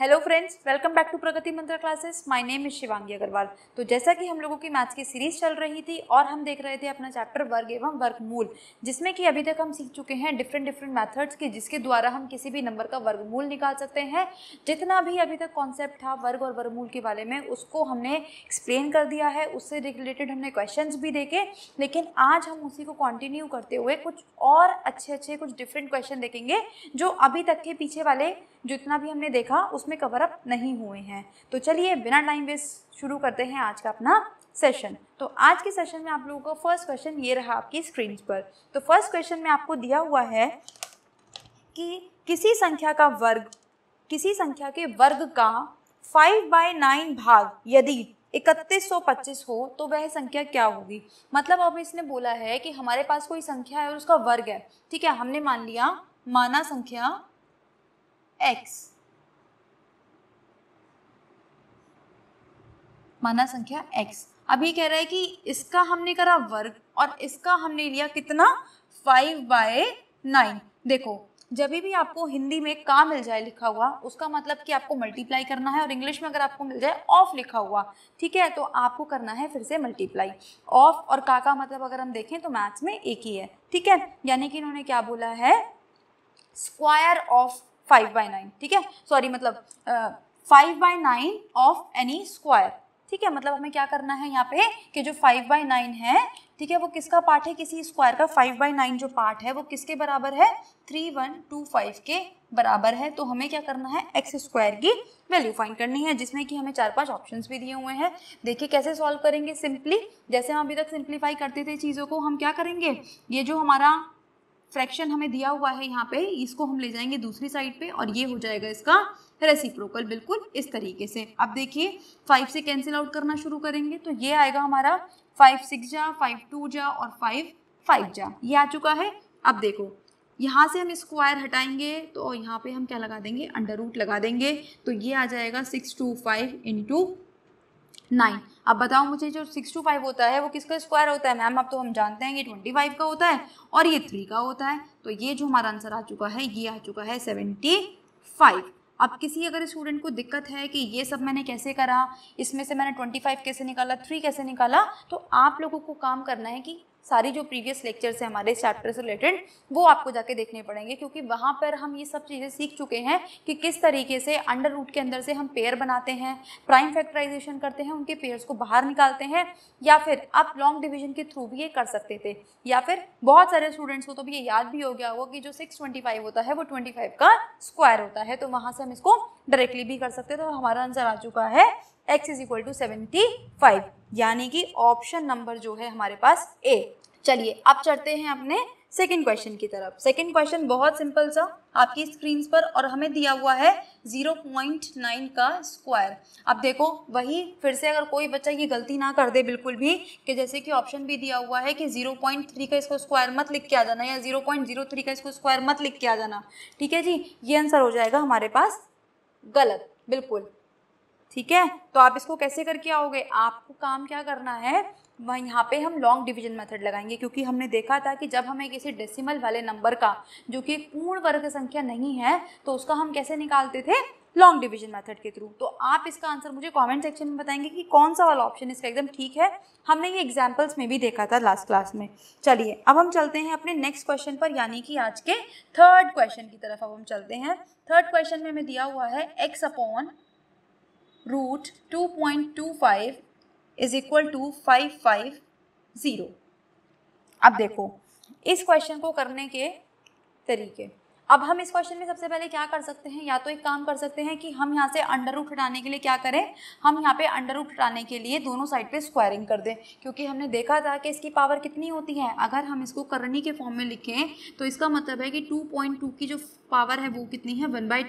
hello friends welcome back to Pragati Mantra classes my name is Shivangi Agarwal तो जैसा कि हम लोगों की मैथ्स की सीरीज चल रही थी और हम देख रहे थे अपना चैप्टर वर्ग एवं वर्ग मूल जिसमें कि अभी तक हम सीख चुके हैं डिफरेंट डिफरेंट मेथड्स के जिसके द्वारा हम किसी भी नंबर का वर्गमूल निकाल सकते हैं जितना भी अभी तक कॉन्सेप्ट था वर्ग और वर्गमूल के बारे में उसको हमने एक्सप्लेन कर दिया है उससे रिलेटेड हमने क्वेश्चन भी देखे लेकिन आज हम उसी को कॉन्टिन्यू करते हुए कुछ और अच्छे अच्छे कुछ डिफरेंट क्वेश्चन देखेंगे जो अभी तक के पीछे वाले जितना भी हमने देखा उस उसमें कवर अप नहीं हुए हैं तो चलिए बिना टाइम वेस्ट शुरू करते हैं आज का अपना सेशन तो आज के सेशन में आप लोगों का फर्स्ट क्वेश्चन ये रहा आपकी स्क्रीन पर तो फर्स्ट क्वेश्चन में आपको दिया हुआ है कि किसी संख्या का वर्ग किसी संख्या के वर्ग का फाइव बाय नाइन भाग यदि इकतीस सौ पच्चीस हो तो वह संख्या क्या होगी मतलब अब इसने बोला है कि हमारे पास कोई संख्या है और उसका वर्ग है ठीक है हमने मान लिया माना संख्या एक्स माना संख्या एक्स अब ये कह रहा है कि इसका हमने करा वर्ग और इसका हमने लिया कितना फाइव बाय नाइन देखो जब भी आपको हिंदी में का मिल जाए लिखा हुआ उसका मतलब कि आपको मल्टीप्लाई करना है और इंग्लिश में अगर आपको मिल जाए ऑफ लिखा हुआ ठीक है तो आपको करना है फिर से मल्टीप्लाई ऑफ और का का मतलब अगर हम देखें तो मैथ्स में एक ही है ठीक है यानी कि इन्होंने क्या बोला है square of five by nine ठीक है सॉरी मतलब five by nine of any square ठीक है मतलब हमें क्या करना है यहाँ पे कि जो फाइव बाई नाइन है ठीक है वो किसका पार्ट है किसी स्क्वायर का फाइव बाई नाइन जो पार्ट है वो किसके बराबर है थ्री वन टू फाइव के बराबर है तो हमें क्या करना है एक्स स्क्वायर की वैल्यू फाइंड करनी है जिसमें कि हमें चार पांच ऑप्शन भी दिए हुए हैं देखिए कैसे सॉल्व करेंगे सिंपली जैसे हम अभी तक सिंप्लीफाई करते थे चीज़ों को हम क्या करेंगे ये जो हमारा फ्रैक्शन हमें दिया हुआ है यहाँ पे इसको हम ले जाएंगे दूसरी साइड पे और ये हो जाएगा इसका रेसिप्रोकल बिल्कुल इस तरीके से अब देखिए फाइव से कैंसिल आउट करना शुरू करेंगे तो ये आएगा हमारा फाइव सिक्स जा फाइव टू जा और फाइव फाइव जा ये आ चुका है अब देखो यहाँ से हम स्क्वायर हटाएंगे तो यहाँ पे हम क्या लगा देंगे अंडर रूट लगा देंगे तो ये आ जाएगा six two five into nine अब बताओ मुझे जो सिक्स टू फाइव होता है वो किसका स्क्वायर होता है मैम अब तो हम जानते हैं ये ट्वेंटी फाइव का होता है और ये थ्री का होता है तो ये जो हमारा आंसर आ चुका है ये आ चुका है सेवेंटी फाइव अब किसी अगर स्टूडेंट को दिक्कत है कि ये सब मैंने कैसे करा इसमें से मैंने ट्वेंटी फाइव कैसे निकाला थ्री कैसे निकाला तो आप लोगों को काम करना है कि सारी जो प्रीवियस लेक्चर्स हैं हमारे इस चैप्टर से रिलेटेड वो आपको जाके देखने पड़ेंगे क्योंकि वहाँ पर हम ये सब चीज़ें सीख चुके हैं कि किस तरीके से अंडर रूट के अंदर से हम पेयर बनाते हैं प्राइम फैक्टराइजेशन करते हैं उनके पेयर्स को बाहर निकालते हैं या फिर आप लॉन्ग डिविजन के थ्रू भी ये कर सकते थे या फिर बहुत सारे स्टूडेंट्स को तो भी ये याद भी हो गया होगा कि जो सिक्स होता है वो ट्वेंटी का स्क्वायर होता है तो वहाँ से हम इसको डायरेक्टली भी कर सकते थे तो हमारा आंसर आ चुका है x is equal to seventy five यानी कि ऑप्शन नंबर जो है हमारे पास ए चलिए अब चढ़ते हैं अपने सेकेंड क्वेश्चन की तरफ सेकेंड क्वेश्चन बहुत सिंपल सा आपकी स्क्रीन पर और हमें दिया हुआ है 0.9 का स्क्वायर अब देखो वही फिर से अगर कोई बच्चा ये गलती ना कर दे बिल्कुल भी कि जैसे कि ऑप्शन भी दिया हुआ है कि 0.3 का इसको स्क्वायर मत लिख के आ जाना या 0.03 का इसको स्क्वायर मत लिख के आ जाना ठीक है जी ये आंसर हो जाएगा हमारे पास गलत बिल्कुल ठीक है तो आप इसको कैसे करके आओगे आपको काम क्या करना है वह यहाँ पे हम लॉन्ग डिवीजन मेथड लगाएंगे क्योंकि हमने देखा था कि जब हमें किसी डेसिमल वाले नंबर का जो कि पूर्ण वर्ग संख्या नहीं है तो उसका हम कैसे निकालते थे लॉन्ग डिवीजन मेथड के थ्रू तो आप इसका आंसर मुझे कमेंट सेक्शन में बताएंगे कि कौन सा वाला ऑप्शन इसका एकदम ठीक है हमने ये एग्जाम्पल्स में भी देखा था लास्ट क्लास में चलिए अब हम चलते हैं अपने नेक्स्ट क्वेश्चन पर यानी कि आज के थर्ड क्वेश्चन की तरफ अब हम चलते हैं थर्ड क्वेश्चन में हमें दिया हुआ है x upon root two point two five is equal to five five zero अब देखो इस क्वेश्चन को करने के तरीके अब हम इस क्वेश्चन में सबसे पहले क्या कर सकते हैं या तो एक काम कर सकते हैं कि हम यहाँ से अंडर रूट हटाने के लिए क्या करें हम यहाँ पे अंडर रूट हटाने के लिए दोनों साइड पे स्क्वायरिंग कर दें क्योंकि हमने देखा था कि इसकी पावर कितनी होती है अगर हम इसको करनी के फॉर्म में लिखें तो इसका मतलब है कि टू की जो पावर है वो कितनी है वन बाई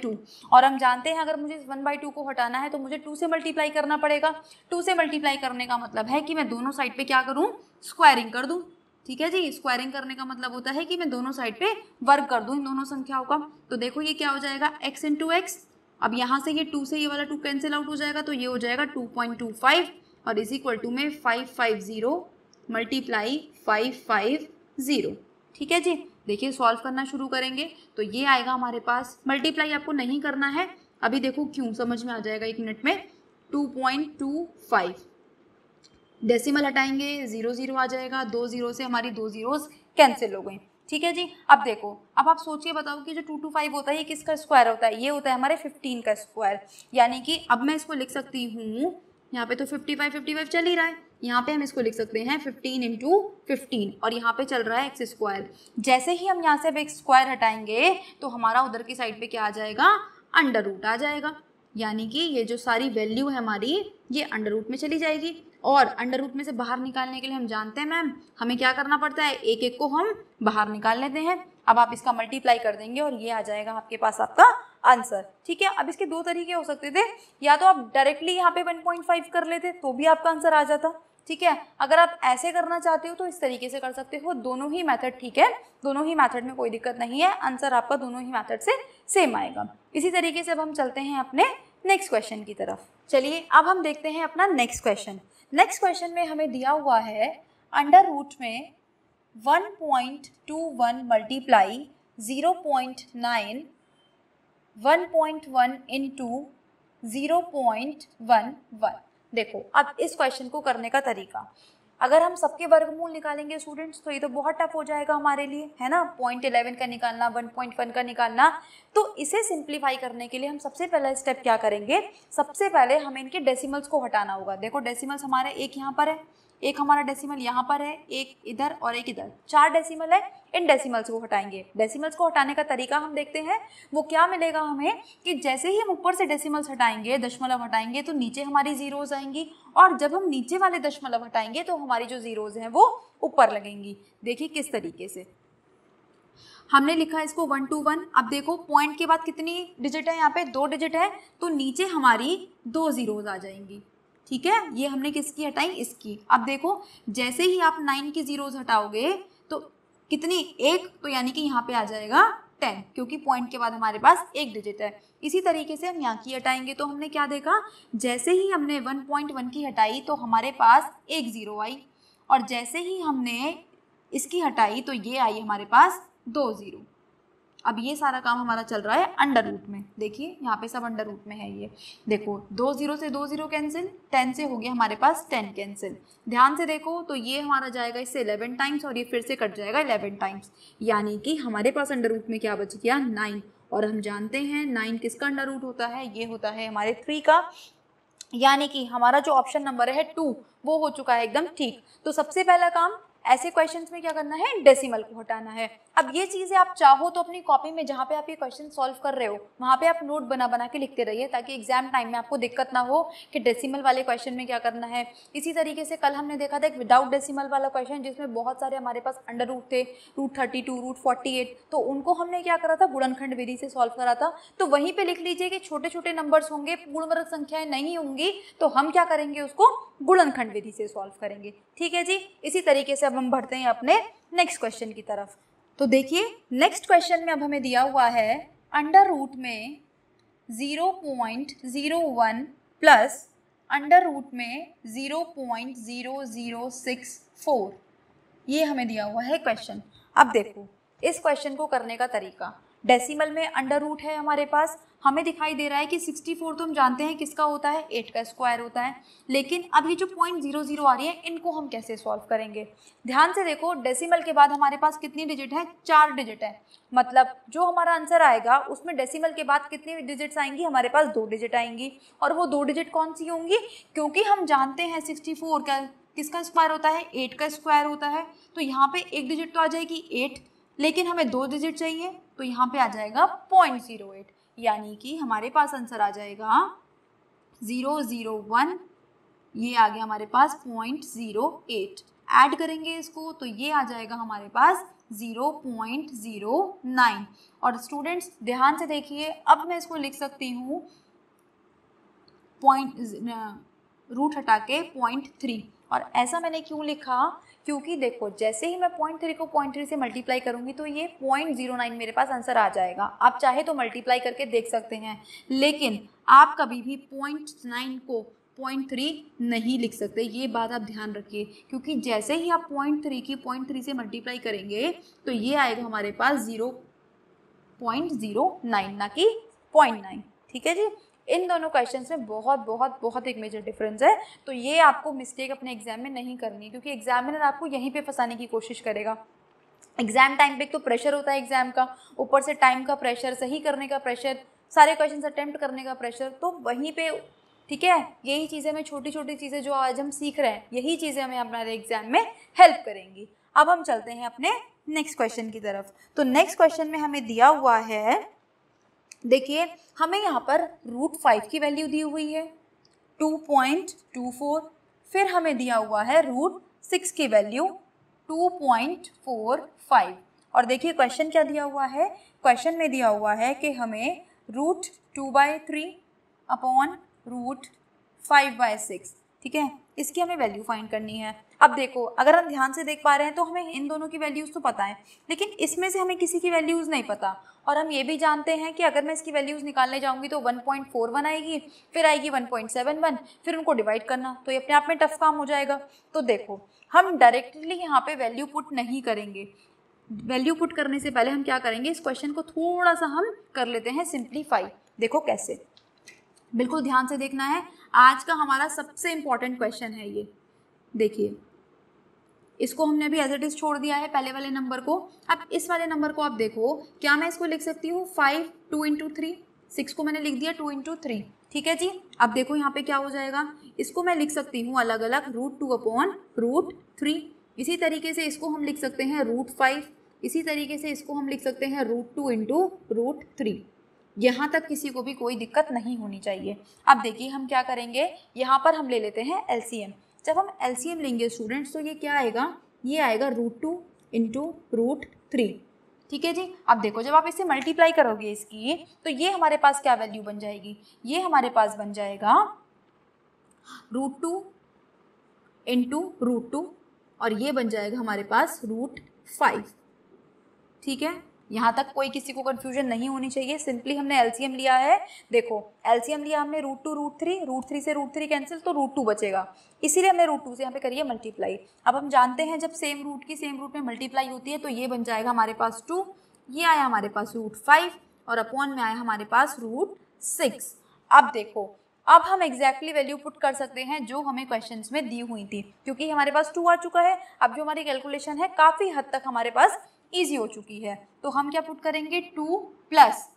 और हम जानते हैं अगर मुझे वन बाई को हटाना है तो मुझे टू से मल्टीप्लाई करना पड़ेगा टू से मल्टीप्लाई करने का मतलब है कि मैं दोनों साइड पर क्या करूँ स्क्वायरिंग कर दूँ ठीक है जी स्क्वायरिंग करने का मतलब होता है कि मैं दोनों साइड पे वर्क कर दू इन दोनों संख्याओं का तो देखो ये क्या हो जाएगा एक्स टू एक्स अब यहाँ से ये टू से ये वाला टू कैंसिल आउट हो जाएगा तो ये हो जाएगा टू पॉइंट टू फाइव और इज इक्वल टू में five five zero multiply five five zero ठीक है जी देखिए सॉल्व करना शुरू करेंगे तो ये आएगा हमारे पास मल्टीप्लाई आपको नहीं करना है अभी देखो क्यों समझ में आ जाएगा एक मिनट में two point two five decimal हटाएंगे ज़ीरो ज़ीरो आ जाएगा दो ज़ीरो से हमारी दो ज़ीरोज़ कैंसिल हो गई ठीक है जी अब देखो अब आप सोचिए बताओ कि जो टू टू फाइव होता है ये किसका स्क्वायर होता है ये होता है हमारे फिफ्टीन का स्क्वायर यानी कि अब मैं इसको लिख सकती हूँ यहाँ पे तो फिफ्टी फाइव फिफ्टी फाइव चल ही रहा है यहाँ पे हम इसको लिख सकते हैं फिफ्टीन इंटू फिफ्टीन और यहाँ पे चल रहा है एक्स स्क्वायर जैसे ही हम यहाँ से अब एक स्क्वायर हटाएंगे तो हमारा उधर की साइड पे क्या आ जाएगा अंडर रूट आ जाएगा यानी कि ये जो सारी वैल्यू है हमारी ये अंडर रूट में चली जाएगी और अंडर रूट में से बाहर निकालने के लिए हम जानते हैं मैम हमें क्या करना पड़ता है एक एक को हम बाहर निकाल लेते हैं अब आप इसका मल्टीप्लाई कर देंगे और ये आ जाएगा आपके पास आपका आंसर ठीक है अब इसके दो तरीके हो सकते थे या तो आप डायरेक्टली यहाँ पे 1.5 कर लेते तो भी आपका आंसर आ जाता ठीक है अगर आप ऐसे करना चाहते हो तो इस तरीके से कर सकते हो दोनों ही मेथड ठीक है दोनों ही मेथड में कोई दिक्कत नहीं है आंसर आपका दोनों ही मेथड से सेम आएगा इसी तरीके से अब हम चलते हैं अपने नेक्स्ट क्वेश्चन की तरफ चलिए अब हम देखते हैं अपना नेक्स्ट क्वेश्चन नेक्स्ट क्वेश्चन में हमें दिया हुआ है अंडर रूट में 1.21 multiply zero point point nine one one into zero point one one देखो अब इस क्वेश्चन को करने का तरीका अगर हम सबके वर्गमूल निकालेंगे स्टूडेंट्स तो ये तो बहुत टफ हो जाएगा हमारे लिए है ना पॉइंट इलेवन का निकालना वन पॉइंट वन का निकालना तो इसे सिंप्लीफाई करने के लिए हम सबसे पहला स्टेप क्या करेंगे सबसे पहले हमें इनके डेसिमल्स को हटाना होगा देखो डेसिमल्स हमारे एक यहाँ पर है एक हमारा डेसिमल यहाँ पर है एक इधर और एक इधर चार डेसिमल है इन डेसिमल्स को हटाएंगे डेसिमल्स को हटाने का तरीका हम देखते हैं वो क्या मिलेगा हमें कि जैसे ही हम ऊपर से डेसिमल्स हटाएंगे दशमलव हटाएंगे तो नीचे हमारी ज़ीरोज़ आएंगी और जब हम नीचे वाले दशमलव हटाएंगे तो हमारी जो ज़ीरोज़ हैं वो ऊपर लगेंगी देखिए किस तरीके से हमने लिखा इसको वन टू वन अब देखो पॉइंट के बाद कितनी डिजिट है यहाँ पे दो डिजिट है तो नीचे हमारी दो जीरोज आ जाएंगी ठीक है ये हमने किसकी हटाई इसकी अब देखो जैसे ही आप नाइन की जीरोज हटाओगे तो कितनी एक तो यानी कि यहाँ पे आ जाएगा टेन क्योंकि पॉइंट के बाद हमारे पास एक डिजिट है इसी तरीके से हम यहाँ की हटाएंगे तो हमने क्या देखा जैसे ही हमने वन पॉइंट वन की हटाई तो हमारे पास एक ज़ीरो आई और जैसे ही हमने इसकी हटाई तो ये आई हमारे पास दो ज़ीरो अब ये सारा काम हमारा चल रहा है अंडर रूट में देखिए यहाँ पे सब अंडर रूट में है ये देखो दो ज़ीरो से दो ज़ीरो कैंसिल टेन से हो गया हमारे पास टेन कैंसिल ध्यान से देखो तो ये हमारा जाएगा इससे इलेवन टाइम्स और ये फिर से कट जाएगा इलेवन टाइम्स यानी कि हमारे पास अंडर रूट में क्या बच गया नाइन और हम जानते हैं नाइन किसका अंडर रूट होता है ये होता है हमारे थ्री का यानी कि हमारा जो ऑप्शन नंबर है टू वो हो चुका है एकदम ठीक तो सबसे पहला काम ऐसे क्वेश्चंस में क्या करना है डेसिमल को हटाना है अब ये चीज़ें आप चाहो तो अपनी कॉपी में जहाँ पे आप ये क्वेश्चन सॉल्व कर रहे हो वहाँ पे आप नोट बना बना के लिखते रहिए ताकि एग्जाम टाइम में आपको दिक्कत ना हो कि डेसिमल वाले क्वेश्चन में क्या करना है इसी तरीके से कल हमने देखा था एक विदाउट डेसीमल वाला क्वेश्चन जिसमें बहुत सारे हमारे पास अंडर रूट थे root thirty two root forty eight तो उनको हमने क्या करा था गुड़नखंड विधि से सॉल्व करा था तो वहीं पर लिख लीजिए कि छोटे छोटे नंबर्स होंगे वर्ग संख्याएं नहीं होंगी तो हम क्या करेंगे उसको गुणनखंड विधि से सॉल्व करेंगे ठीक है जी इसी तरीके से अब हम बढ़ते हैं अपने नेक्स्ट क्वेश्चन की तरफ तो देखिए नेक्स्ट क्वेश्चन में अब हमें दिया हुआ है अंडर रूट में zero point zero one plus under root में zero point zero zero six four ये हमें दिया हुआ है क्वेश्चन अब देखो इस क्वेश्चन को करने का तरीका डेसिमल में अंडर रूट है हमारे पास हमें दिखाई दे रहा है कि 64 तो हम जानते हैं किसका होता है 8 का स्क्वायर होता है लेकिन अब ये जो पॉइंट जीरो जीरो आ रही है इनको हम कैसे सॉल्व करेंगे ध्यान से देखो डेसिमल के बाद हमारे पास कितनी डिजिट है चार डिजिट है मतलब जो हमारा आंसर आएगा उसमें डेसिमल के बाद कितनी डिजिट्स आएंगी हमारे पास दो डिजिट आएंगी और वो दो डिजिट कौन सी होंगी क्योंकि हम जानते हैं सिक्सटी फोर का किसका स्क्वायर होता है एट का स्क्वायर होता है तो यहाँ पे एक डिजिट तो आ जाएगी एट लेकिन हमें दो डिजिट चाहिए तो यहाँ पे आ जाएगा पॉइंट जीरो एट यानी कि हमारे पास आंसर आ जाएगा ज़ीरो ज़ीरो वन ये आ गया हमारे पास पॉइंट ज़ीरो एट ऐड करेंगे इसको तो ये आ जाएगा हमारे पास ज़ीरो पॉइंट ज़ीरो नाइन और स्टूडेंट्स ध्यान से देखिए अब मैं इसको लिख सकती हूँ पॉइंट रूट हटा के पॉइंट थ्री और ऐसा मैंने क्यों लिखा क्योंकि देखो जैसे ही मैं पॉइंट थ्री को पॉइंट थ्री से मल्टीप्लाई करूंगी तो ये पॉइंट जीरो नाइन मेरे पास आंसर आ जाएगा आप चाहे तो मल्टीप्लाई करके देख सकते हैं लेकिन आप कभी भी पॉइंट नाइन को पॉइंट थ्री नहीं लिख सकते ये बात आप ध्यान रखिए क्योंकि जैसे ही आप पॉइंट थ्री की पॉइंट थ्री से मल्टीप्लाई करेंगे तो ये आएगा हमारे पास ज़ीरो पॉइंट ज़ीरो नाइन ना कि पॉइंट नाइन ठीक है जी इन दोनों क्वेश्चन में बहुत बहुत बहुत एक मेजर डिफरेंस है तो ये आपको मिस्टेक अपने एग्जाम में नहीं करनी क्योंकि एग्जामिनर आपको यहीं पर फंसाने की कोशिश करेगा एग्जाम टाइम पे एक तो प्रेशर होता है एग्जाम का ऊपर से टाइम का प्रेशर सही करने का प्रेशर सारे क्वेश्चन अटैम्प्ट करने का प्रेशर तो वहीं पे ठीक है यही चीज़ें हमें छोटी छोटी चीज़ें जो आज हम सीख रहे हैं यही चीज़ें हमें अपना एग्जाम में हेल्प करेंगी अब हम चलते हैं अपने नेक्स्ट क्वेश्चन की तरफ तो नेक्स्ट क्वेश्चन में हमें दिया हुआ है देखिए हमें यहाँ पर रूट फाइव की वैल्यू दी हुई है टू पॉइंट टू फोर फिर हमें दिया हुआ है रूट सिक्स की value two point four five और देखिए क्वेश्चन क्या दिया हुआ है क्वेश्चन में दिया हुआ है कि हमें root two by three upon root five by six ठीक है इसकी हमें वैल्यू फाइंड करनी है अब देखो अगर हम ध्यान से देख पा रहे हैं तो हमें इन दोनों की वैल्यूज़ तो पता है लेकिन इसमें से हमें किसी की वैल्यूज़ नहीं पता और हम ये भी जानते हैं कि अगर मैं इसकी वैल्यूज़ निकालने जाऊँगी तो 1.41 आएगी फिर आएगी 1.71 फिर उनको डिवाइड करना तो ये अपने आप में टफ काम हो जाएगा तो देखो हम डायरेक्टली यहाँ पे वैल्यू पुट नहीं करेंगे वैल्यू पुट करने से पहले हम क्या करेंगे इस क्वेश्चन को थोड़ा सा हम कर लेते हैं सिंप्लीफाई देखो कैसे बिल्कुल ध्यान से देखना है आज का हमारा सबसे इम्पॉर्टेंट क्वेश्चन है ये देखिए इसको हमने भी एज इट इज़ छोड़ दिया है पहले वाले नंबर को अब इस वाले नंबर को आप देखो क्या मैं इसको लिख सकती हूँ five two into three six को मैंने लिख दिया टू इंटू थ्री ठीक है जी अब देखो यहाँ पे क्या हो जाएगा इसको मैं लिख सकती हूँ अलग अलग root two upon root three इसी तरीके से इसको हम लिख सकते हैं रूट फाइव इसी तरीके से इसको हम लिख सकते हैं root two into root three यहाँ तक किसी को भी कोई दिक्कत नहीं होनी चाहिए अब देखिए हम क्या करेंगे यहाँ पर हम ले लेते हैं एल जब हम एल लेंगे स्टूडेंट्स तो ये क्या आएगा ये आएगा root two into root three ठीक है जी अब देखो जब आप इसे मल्टीप्लाई करोगे इसकी तो ये हमारे पास क्या वैल्यू बन जाएगी ये हमारे पास बन जाएगा root two into root two और ये बन जाएगा हमारे पास रूट फाइव ठीक है यहाँ तक कोई किसी को कन्फ्यूजन नहीं होनी चाहिए सिंपली हमने एलसीएम लिया है देखो एलसीएम लिया हमने root two root three root three से रूट थ्री कैंसिल तो रूट टू बचेगा इसीलिए हमने रूट टू से यहाँ पे करिए मल्टीप्लाई अब हम जानते हैं जब सेम रूट की सेम रूट में मल्टीप्लाई होती है तो ये बन जाएगा हमारे पास टू ये आया हमारे पास रूट फाइव और अपॉन में आया हमारे पास रूट सिक्स अब देखो अब हम एग्जैक्टली वैल्यू पुट कर सकते हैं जो हमें क्वेश्चन में दी हुई थी क्योंकि हमारे पास टू आ चुका है अब जो हमारी कैलकुलेशन है काफ़ी हद तक हमारे पास ईजी हो चुकी है तो हम क्या पुट करेंगे टू प्लस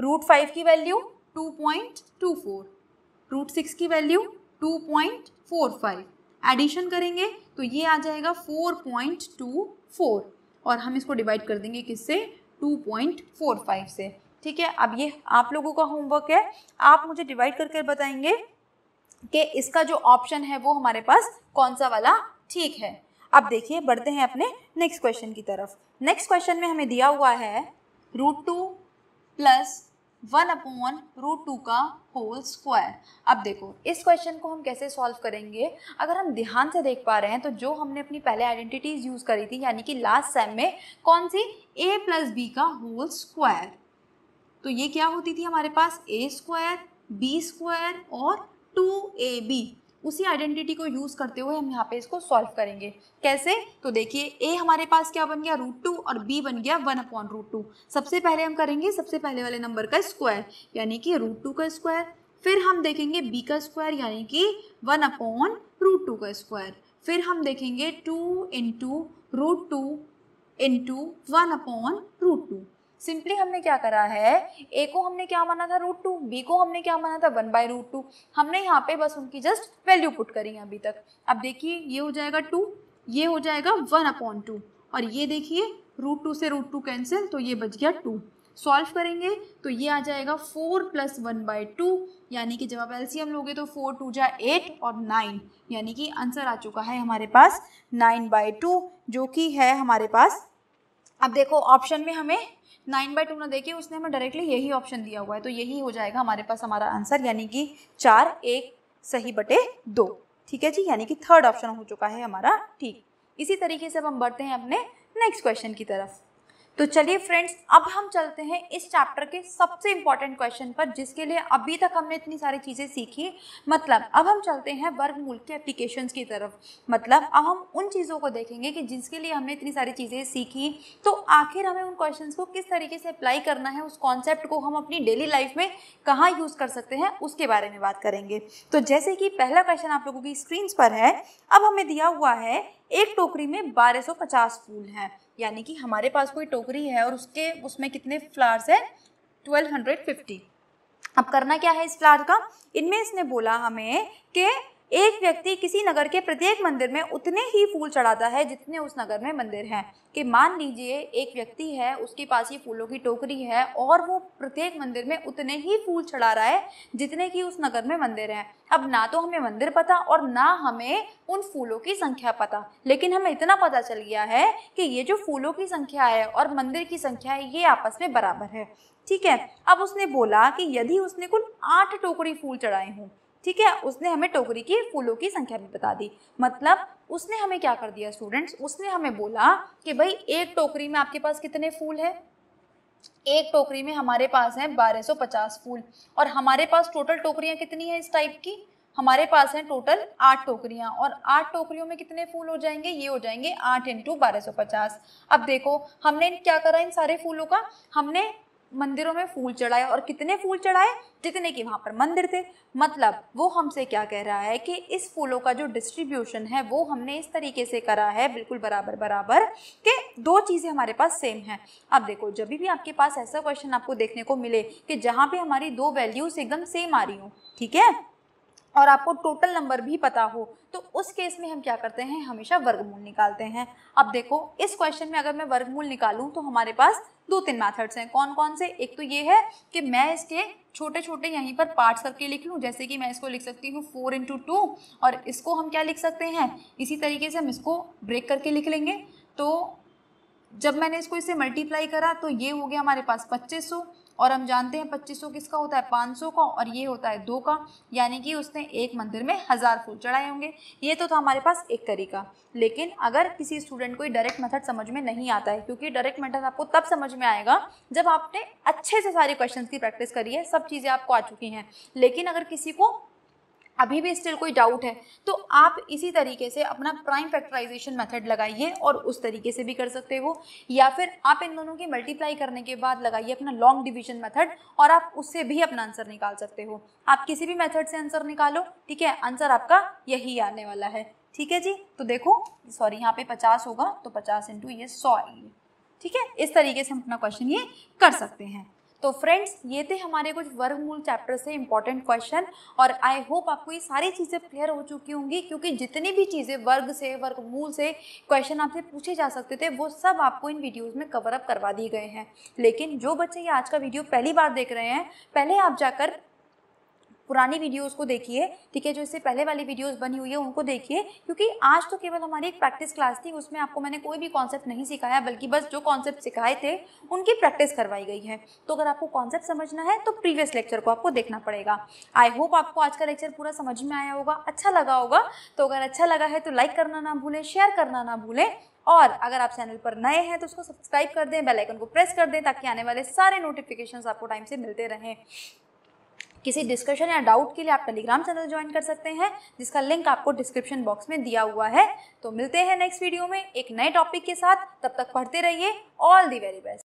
रूट फाइव की value two point two four root six की value two point four five addition करेंगे तो ये आ जाएगा फोर पॉइंट टू फोर और हम इसको डिवाइड कर देंगे किससे टू पॉइंट फोर फाइव से ठीक है अब ये आप लोगों का होमवर्क है आप मुझे डिवाइड करके बताएंगे कि इसका जो ऑप्शन है वो हमारे पास कौन सा वाला ठीक है अब देखिए बढ़ते हैं अपने नेक्स्ट क्वेश्चन की तरफ नेक्स्ट क्वेश्चन में हमें दिया हुआ है root two plus one upon root two का होल स्क्वायर अब देखो इस क्वेश्चन को हम कैसे सॉल्व करेंगे अगर हम ध्यान से देख पा रहे हैं तो जो हमने अपनी पहले आइडेंटिटीज यूज़ करी थी यानी कि लास्ट सेम में कौन सी ए प्लस बी का होल स्क्वायर तो ये क्या होती थी हमारे पास ए स्क्वायर बी स्क्वायर और टू ए बी उसी आइडेंटिटी को यूज़ करते हुए हम यहाँ पे इसको सॉल्व करेंगे कैसे तो देखिए ए हमारे पास क्या बन गया रूट टू और बी बन गया वन अपॉन रूट टू सबसे पहले हम करेंगे सबसे पहले वाले नंबर का स्क्वायर यानी कि रूट टू का स्क्वायर फिर हम देखेंगे बी का स्क्वायर यानी कि वन अपॉन रूट टू का स्क्वायर फिर हम देखेंगे two into root two into one upon root two simply हमने क्या करा है ए को हमने क्या माना था रूट टू बी को हमने क्या माना था वन बाई रूट टू हमने यहाँ पे बस उनकी जस्ट वैल्यू पुट करी है अभी तक अब देखिए ये हो जाएगा टू ये हो जाएगा वन अपॉन टू और ये देखिए रूट टू से रूट टू कैंसिल तो ये बच गया टू सॉल्व करेंगे तो ये आ जाएगा four plus one by two यानी कि जब आप एलसीएम लोगे तो फोर टू जा एट और नाइन यानी कि आंसर आ चुका है हमारे पास नाइन बाय टू जो कि है हमारे पास अब देखो ऑप्शन में हमें नाइन बाई टू ना देखिए उसने हमें डायरेक्टली यही ऑप्शन दिया हुआ है तो यही हो जाएगा हमारे पास हमारा आंसर यानी कि चार एक सही बटे दो ठीक है जी यानी कि थर्ड ऑप्शन हो चुका है हमारा ठीक इसी तरीके से अब हम बढ़ते हैं अपने नेक्स्ट क्वेश्चन की तरफ तो चलिए फ्रेंड्स अब हम चलते हैं इस चैप्टर के सबसे इंपॉर्टेंट क्वेश्चन पर जिसके लिए अभी तक हमने इतनी सारी चीज़ें सीखी मतलब अब हम चलते हैं वर्ग मूल के एप्लीकेशन की तरफ मतलब अब हम उन चीज़ों को देखेंगे कि जिसके लिए हमने इतनी सारी चीज़ें सीखी तो आखिर हमें उन क्वेश्चन को किस तरीके से अप्लाई करना है उस कॉन्सेप्ट को हम अपनी डेली लाइफ में कहाँ यूज़ कर सकते हैं उसके बारे में बात करेंगे तो जैसे कि पहला क्वेश्चन आप लोगों की स्क्रीन पर है अब हमें दिया हुआ है एक टोकरी में बारह फूल हैं यानी कि हमारे पास कोई टोकरी है और उसके उसमें कितने फ्लावर्स है ट्वेल्व हंड्रेड फिफ्टी अब करना क्या है इस फ्लावर का इनमें इसने बोला हमें कि एक व्यक्ति किसी नगर के प्रत्येक मंदिर में उतने ही फूल चढ़ाता है जितने उस नगर में मंदिर हैं कि मान लीजिए एक व्यक्ति है उसके पास ये फूलों की टोकरी है और वो प्रत्येक मंदिर में उतने ही फूल चढ़ा रहा है जितने की उस नगर में मंदिर हैं अब ना तो हमें मंदिर पता और ना हमें उन फूलों की संख्या पता लेकिन हमें इतना पता चल गया है कि ये जो फूलों की संख्या है और मंदिर की संख्या है ये आपस में बराबर है ठीक है अब उसने बोला कि यदि उसने कुल आठ टोकरी फूल चढ़ाए हों ठीक है उसने हमें टोकरी की फूलों की संख्या भी बता दी मतलब उसने हमें क्या कर दिया स्टूडेंट्स उसने हमें बोला कि भाई एक टोकरी में आपके पास कितने फूल है एक टोकरी में हमारे पास हैं 1250 फूल और हमारे पास टोटल टोकरियां कितनी है इस टाइप की हमारे पास है टोटल आठ टोकरियां और आठ टोकरियों में कितने फूल हो जाएंगे ये हो जाएंगे आठ इंटू बारह सौ पचास अब देखो हमने क्या करा इन सारे फूलों का हमने मंदिरों में फूल चढ़ाए और कितने फूल चढ़ाए जितने कि वहाँ पर मंदिर थे मतलब वो हमसे क्या कह रहा है कि इस फूलों का जो डिस्ट्रीब्यूशन है वो हमने इस तरीके से करा है बिल्कुल बराबर बराबर कि दो चीज़ें हमारे पास सेम हैं अब देखो जब भी आपके पास ऐसा क्वेश्चन आपको देखने को मिले कि जहाँ पर हमारी दो वैल्यूज़ एकदम सेम आ रही हूँ ठीक है और आपको टोटल नंबर भी पता हो तो उस केस में हम क्या करते हैं हमेशा वर्गमूल निकालते हैं अब देखो इस क्वेश्चन में अगर मैं वर्गमूल निकालूं तो हमारे पास दो तीन मैथड्स हैं कौन कौन से एक तो ये है कि मैं इसके छोटे छोटे यहीं पर पार्ट्स करके लिख लूँ जैसे कि मैं इसको लिख सकती हूँ फोर इंटू टू और इसको हम क्या लिख सकते हैं इसी तरीके से हम इसको ब्रेक करके लिख लेंगे तो जब मैंने इसको इसे मल्टीप्लाई करा तो ये हो गया हमारे पास पच्चीस सौ और हम जानते हैं पच्चीस सौ किसका होता है पाँच सौ का और ये होता है दो का यानी कि उसने एक मंदिर में हज़ार फूल चढ़ाए होंगे ये तो था हमारे पास एक तरीका लेकिन अगर किसी स्टूडेंट को डायरेक्ट मेथड समझ में नहीं आता है क्योंकि डायरेक्ट मेथड आपको तब समझ में आएगा जब आपने अच्छे से सारे क्वेश्चन की प्रैक्टिस करी है सब चीज़ें आपको आ चुकी हैं लेकिन अगर किसी को अभी भी स्टिल कोई डाउट है तो आप इसी तरीके से अपना प्राइम फैक्टराइजेशन मेथड लगाइए और उस तरीके से भी कर सकते हो या फिर आप इन दोनों की मल्टीप्लाई करने के बाद लगाइए अपना लॉन्ग डिविजन मेथड और आप उससे भी अपना आंसर निकाल सकते हो आप किसी भी मेथड से आंसर निकालो ठीक है आंसर आपका यही आने वाला है ठीक है जी तो देखो सॉरी यहाँ पे पचास होगा तो पचास इंटू ये सौ आएगी ठीक है इस तरीके से हम अपना क्वेश्चन ये कर सकते हैं तो फ्रेंड्स ये थे हमारे कुछ वर्गमूल चैप्टर से इंपॉर्टेंट क्वेश्चन और आई होप आपको ये सारी चीज़ें क्लियर हो चुकी होंगी क्योंकि जितनी भी चीज़ें वर्ग से वर्गमूल से क्वेश्चन आपसे पूछे जा सकते थे वो सब आपको इन वीडियोज़ में कवर अप करवा दिए गए हैं लेकिन जो बच्चे ये आज का वीडियो पहली बार देख रहे हैं पहले आप जाकर पुरानी वीडियोस को देखिए ठीक है जो इससे पहले वाली वीडियोस बनी हुई है उनको देखिए क्योंकि आज तो केवल हमारी एक प्रैक्टिस क्लास थी उसमें आपको मैंने कोई भी कॉन्सेप्ट नहीं सिखाया बल्कि बस जो कॉन्सेप्ट सिखाए थे उनकी प्रैक्टिस करवाई गई है तो अगर आपको कॉन्सेप्ट समझना है तो प्रीवियस लेक्चर को आपको देखना पड़ेगा आई होप आपको आज का लेक्चर पूरा समझ में आया होगा अच्छा लगा होगा तो अगर अच्छा लगा है तो लाइक करना ना भूलें शेयर करना ना भूलें और अगर आप चैनल पर नए हैं तो उसको सब्सक्राइब कर दें बेल आइकन को प्रेस कर दें ताकि आने वाले सारे नोटिफिकेशंस आपको टाइम से मिलते रहें किसी डिस्कशन या डाउट के लिए आप टेलीग्राम चैनल ज्वाइन कर सकते हैं जिसका लिंक आपको डिस्क्रिप्शन बॉक्स में दिया हुआ है तो मिलते हैं नेक्स्ट वीडियो में एक नए टॉपिक के साथ तब तक पढ़ते रहिए ऑल दी वेरी बेस्ट